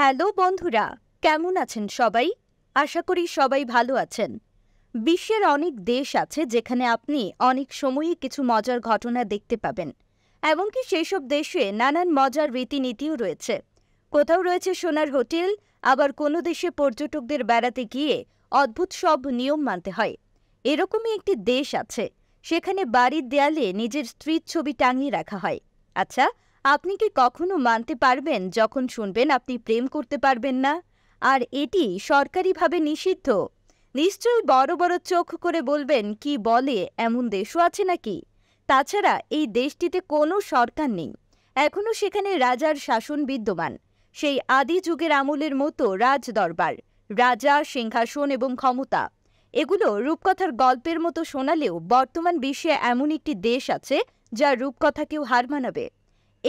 hello বন্ধুরা কেমন আছেন সবাই আশা করি সবাই ভালো আছেন বিশ্বের অনেক দেশ আছে যেখানে আপনি অনেক সময়ই কিছু মজার ঘটনা দেখতে পাবেন এমনকি সব দেশে নানান মজার রীতিনীতিও রয়েছে কোথাও রয়েছে সোনার হোটেল আবার কোনো দেশে পর্যটকদের বেড়াতে গিয়ে অদ্ভুত সব নিয়ম মানতে হয় এরকমই একটি দেশ আছে সেখানে বাড়ির দেয়ালে নিজের স্ত্রীর ছবি টাঙিয়ে রাখা হয় আচ্ছা আপনি কি কখনো মানতে পারবেন যখন শুনবেন আপনি প্রেম করতে পারবেন না আর এটি সরকারিভাবে নিষিদ্ধ নিশ্চয়ই বড় বড় চোখ করে বলবেন কি বলে এমন দেশও আছে নাকি তাছাড়া এই দেশটিতে কোনো সরকার নেই এখনও সেখানে রাজার শাসন বিদ্যমান সেই আদি যুগের আমলের মতো রাজ দরবার রাজা সিংহাসন এবং ক্ষমতা এগুলো রূপকথার গল্পের মতো শোনালেও বর্তমান বিশ্বে এমন একটি দেশ আছে যা রূপকথাকেও হার মানাবে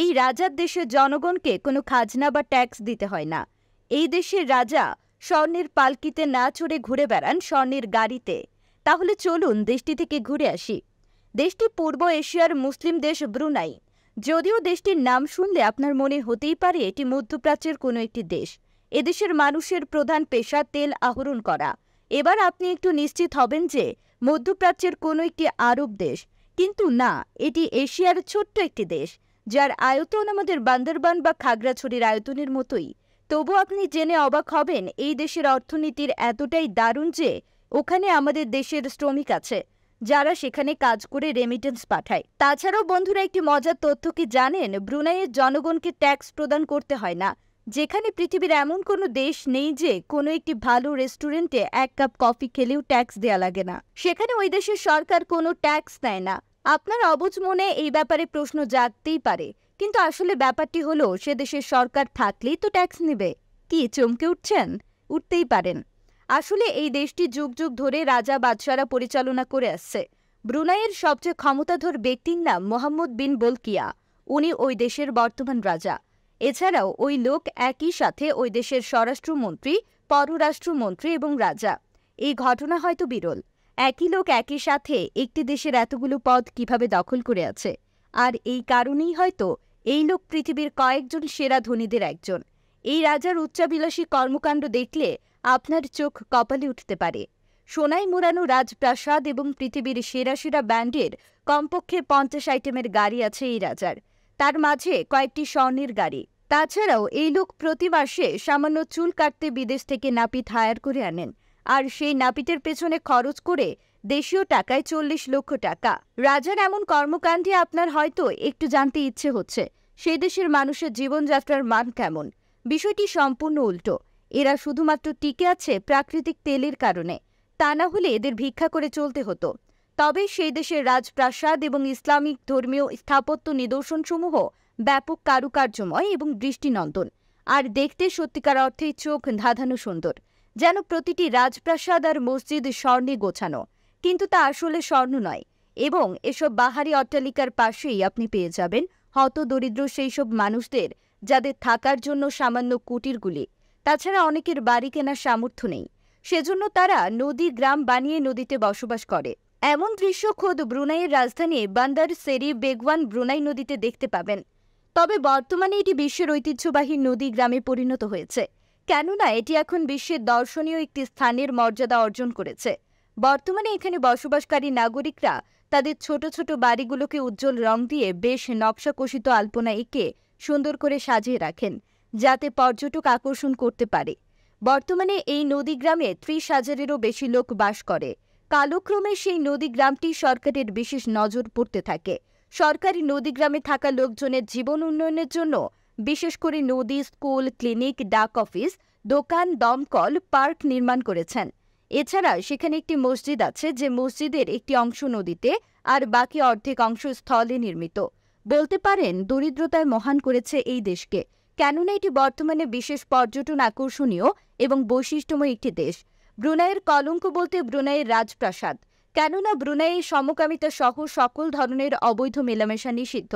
এই রাজার দেশের জনগণকে কোনো খাজনা বা ট্যাক্স দিতে হয় না এই দেশের রাজা স্বর্ণের পালকিতে না চড়ে ঘুরে বেড়ান স্বর্ণের গাড়িতে তাহলে চলুন দেশটি থেকে ঘুরে আসি দেশটি পূর্ব এশিয়ার মুসলিম দেশ ব্রুনাই যদিও দেশটির নাম শুনলে আপনার মনে হতেই পারে এটি মধ্যপ্রাচ্যের কোনো একটি দেশ এদেশের মানুষের প্রধান পেশা তেল আহরণ করা এবার আপনি একটু নিশ্চিত হবেন যে মধ্যপ্রাচ্যের কোনো একটি আরব দেশ কিন্তু না এটি এশিয়ার ছোট্ট একটি দেশ যার আয়তন আমাদের বান্দরবান বা খাগড়াছড়ির আয়তনের মতোই তবু আপনি জেনে অবাক হবেন এই দেশের অর্থনীতির এতটাই দারুণ যে ওখানে আমাদের দেশের শ্রমিক আছে যারা সেখানে কাজ করে রেমিটেন্স পাঠায় তাছাড়াও বন্ধুরা একটি মজার তথ্য কি জানেন ব্রুনাইয়ের জনগণকে ট্যাক্স প্রদান করতে হয় না যেখানে পৃথিবীর এমন কোনো দেশ নেই যে কোনো একটি ভালো রেস্টুরেন্টে এক কাপ কফি খেলেও ট্যাক্স দেয়া লাগে না সেখানে ওই দেশের সরকার কোনো ট্যাক্স নেয় না আপনার অবুজ মনে এই ব্যাপারে প্রশ্ন জাগতেই পারে কিন্তু আসলে ব্যাপারটি হলো সে দেশের সরকার থাকলেই তো ট্যাক্স নেবে কি চমকে উঠছেন উঠতেই পারেন আসলে এই দেশটি যুগ যুগ ধরে রাজা বাদশারা পরিচালনা করে আসছে ব্রুনাইয়ের সবচেয়ে ক্ষমতাধর ব্যক্তির নাম মোহাম্মদ বিন বলকিয়া উনি ওই দেশের বর্তমান রাজা এছাড়াও ওই লোক একই সাথে ওই দেশের স্বরাষ্ট্রমন্ত্রী পররাষ্ট্রমন্ত্রী এবং রাজা এই ঘটনা হয়তো বিরল একই লোক একই সাথে একটি দেশের এতগুলো পদ কিভাবে দখল করে আছে আর এই কারণেই হয়তো এই লোক পৃথিবীর কয়েকজন সেরা ধনীদের একজন এই রাজার উচ্চাবিলাসী কর্মকাণ্ড দেখলে আপনার চোখ কপালে উঠতে পারে সোনাই মোড়ানো রাজপ্রাসাদ এবং পৃথিবীর সেরা সেরা ব্যান্ডের কমপক্ষে পঞ্চাশ আইটেমের গাড়ি আছে এই রাজার তার মাঝে কয়েকটি স্বর্ণের গাড়ি তাছাড়াও এই লোক প্রতি মাসে সামান্য চুল কাটতে বিদেশ থেকে নাপিত হায়ার করে আনেন আর সেই নাপিতের পেছনে খরচ করে দেশীয় টাকায় চল্লিশ লক্ষ টাকা রাজার এমন কর্মকাণ্ডে আপনার হয়তো একটু জানতে ইচ্ছে হচ্ছে সেই দেশের মানুষের জীবনযাত্রার মান কেমন বিষয়টি সম্পূর্ণ উল্টো এরা শুধুমাত্র টিকে আছে প্রাকৃতিক তেলের কারণে তা না হলে এদের ভিক্ষা করে চলতে হতো তবে সেই দেশের রাজপ্রাসাদ এবং ইসলামিক ধর্মীয় স্থাপত্য নিদর্শনসমূহ ব্যাপক কারুকার্যময় এবং দৃষ্টিনন্দন আর দেখতে সত্যিকার অর্থে চোখ ধাঁধানো সুন্দর যেন প্রতিটি রাজপ্রাসাদ আর মসজিদ স্বর্ণে গোছানো কিন্তু তা আসলে স্বর্ণ নয় এবং এসব বাহারি অট্টালিকার পাশেই আপনি পেয়ে যাবেন হত দরিদ্র সেই সব মানুষদের যাদের থাকার জন্য সামান্য কুটিরগুলি তাছাড়া অনেকের বাড়ি কেনার সামর্থ্য নেই সেজন্য তারা নদী গ্রাম বানিয়ে নদীতে বসবাস করে এমন দৃশ্য খোদ ব্রুনাইয়ের রাজধানী বান্দার সেরি বেগওয়ান ব্রুনাই নদীতে দেখতে পাবেন তবে বর্তমানে এটি বিশ্বের ঐতিহ্যবাহী নদী গ্রামে পরিণত হয়েছে কেননা এটি এখন বিশ্বের দর্শনীয় একটি স্থানের মর্যাদা অর্জন করেছে বর্তমানে এখানে বসবাসকারী নাগরিকরা তাদের ছোট ছোট বাড়িগুলোকে উজ্জ্বল রং দিয়ে বেশ নকশাকোষিত আলপনা এঁকে সুন্দর করে সাজিয়ে রাখেন যাতে পর্যটক আকর্ষণ করতে পারে বর্তমানে এই নদী গ্রামে ত্রিশ হাজারেরও বেশি লোক বাস করে কালক্রমে সেই নদী গ্রামটি সরকারের বিশেষ নজর পড়তে থাকে সরকারি নদী গ্রামে থাকা লোকজনের জীবন উন্নয়নের জন্য বিশেষ করে নদী স্কুল ক্লিনিক ডাক অফিস দোকান দমকল পার্ক নির্মাণ করেছেন এছাড়া সেখানে একটি মসজিদ আছে যে মসজিদের একটি অংশ নদীতে আর বাকি অর্ধেক অংশ স্থলে নির্মিত বলতে পারেন দরিদ্রতায় মহান করেছে এই দেশকে কেননা এটি বর্তমানে বিশেষ পর্যটন আকর্ষণীয় এবং বৈশিষ্ট্যময় একটি দেশ ব্রুনাইয়ের কলঙ্ক বলতে ব্রুনাইয়ের রাজপ্রাসাদ কেননা ব্রুনাইয়ের সমকামিতা সহ সকল ধরনের অবৈধ মেলামেশা নিষিদ্ধ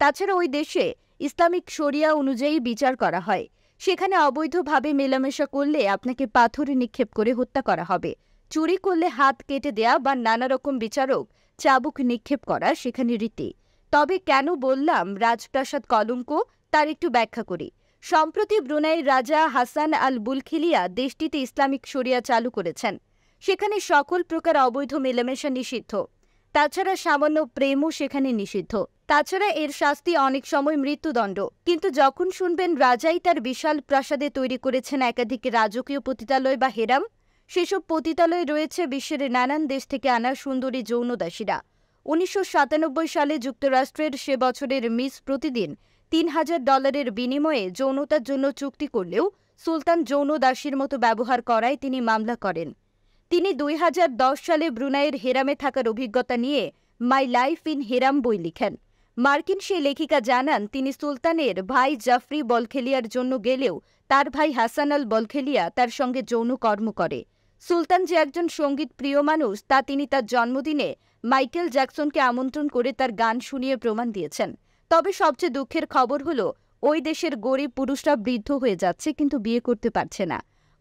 তাছাড়া ওই দেশে ইসলামিক শরিয়া অনুযায়ী বিচার করা হয় সেখানে অবৈধভাবে মেলামেশা করলে আপনাকে পাথরে নিক্ষেপ করে হত্যা করা হবে চুরি করলে হাত কেটে দেয়া বা নানা রকম বিচারক চাবুক নিক্ষেপ করা সেখানে রীতি তবে কেন বললাম রাজপ্রাসাদ কলঙ্ক তার একটু ব্যাখ্যা করি সম্প্রতি ব্রুনাইয়ের রাজা হাসান আল বুলখিলিয়া দেশটিতে ইসলামিক শরিয়া চালু করেছেন সেখানে সকল প্রকার অবৈধ মেলামেশা নিষিদ্ধ তাছাড়া সামান্য প্রেমও সেখানে নিষিদ্ধ তাছাড়া এর শাস্তি অনেক সময় মৃত্যুদণ্ড কিন্তু যখন শুনবেন রাজাই তার বিশাল প্রাসাদে তৈরি করেছেন একাধিক রাজকীয় পতিতালয় বা হেরাম সেসব পতিতালয়ে রয়েছে বিশ্বের নানান দেশ থেকে আনা সুন্দরী যৌনদাসীরা উনিশশো সালে যুক্তরাষ্ট্রের সে বছরের মিস প্রতিদিন তিন হাজার ডলারের বিনিময়ে যৌনতার জন্য চুক্তি করলেও সুলতান যৌনদাসীর মতো ব্যবহার করায় তিনি মামলা করেন তিনি দুই সালে ব্রুনাইয়ের হেরামে থাকার অভিজ্ঞতা নিয়ে মাই লাইফ ইন হেরাম বই লিখেন মার্কিন সেই লেখিকা জানান তিনি সুলতানের ভাই জাফরি বলখেলিয়ার জন্য গেলেও তার ভাই হাসান আল বলখেলিয়া তার সঙ্গে যৌন কর্ম করে সুলতান যে একজন সঙ্গীত প্রিয় মানুষ তা তিনি তার জন্মদিনে মাইকেল জ্যাকসনকে আমন্ত্রণ করে তার গান শুনিয়ে প্রমাণ দিয়েছেন তবে সবচেয়ে দুঃখের খবর হলো ওই দেশের গরিব পুরুষরা বৃদ্ধ হয়ে যাচ্ছে কিন্তু বিয়ে করতে পারছে না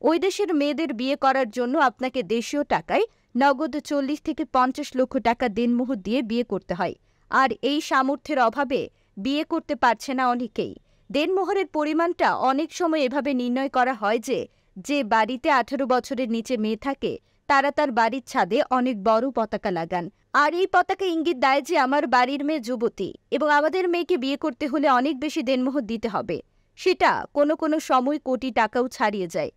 ওই দেশের মেয়েদের বিয়ে করার জন্য আপনাকে দেশীয় টাকায় নগদ চল্লিশ থেকে পঞ্চাশ লক্ষ টাকা দিনমুহূর দিয়ে বিয়ে করতে হয় আর এই সামর্থ্যের অভাবে বিয়ে করতে পারছে না অনেকেই দেনমোহরের পরিমাণটা অনেক সময় এভাবে নির্ণয় করা হয় যে যে বাড়িতে আঠেরো বছরের নিচে মেয়ে থাকে তারা তার বাড়ির ছাদে অনেক বড় পতাকা লাগান আর এই পতাকা ইঙ্গিত দেয় যে আমার বাড়ির মেয়ে যুবতী এবং আমাদের মেয়েকে বিয়ে করতে হলে অনেক বেশি দেনমোহর দিতে হবে সেটা কোনো কোনো সময় কোটি টাকাও ছাড়িয়ে যায়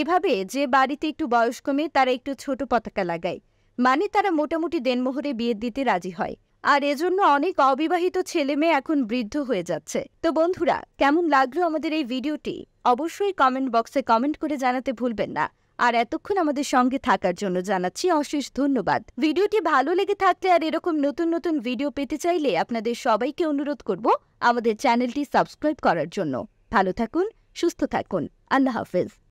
এভাবে যে বাড়িতে একটু বয়স কমে তারা একটু ছোট পতাকা লাগায় মানে তারা মোটামুটি দেনমোহরে বিয়ে দিতে রাজি হয় আর এজন্য অনেক অবিবাহিত ছেলে মেয়ে এখন বৃদ্ধ হয়ে যাচ্ছে তো বন্ধুরা কেমন লাগলো আমাদের এই ভিডিওটি অবশ্যই কমেন্ট বক্সে কমেন্ট করে জানাতে ভুলবেন না আর এতক্ষণ আমাদের সঙ্গে থাকার জন্য জানাচ্ছি অশেষ ধন্যবাদ ভিডিওটি ভালো লেগে থাকলে আর এরকম নতুন নতুন ভিডিও পেতে চাইলে আপনাদের সবাইকে অনুরোধ করব আমাদের চ্যানেলটি সাবস্ক্রাইব করার জন্য ভালো থাকুন সুস্থ থাকুন আল্লাহ হাফেজ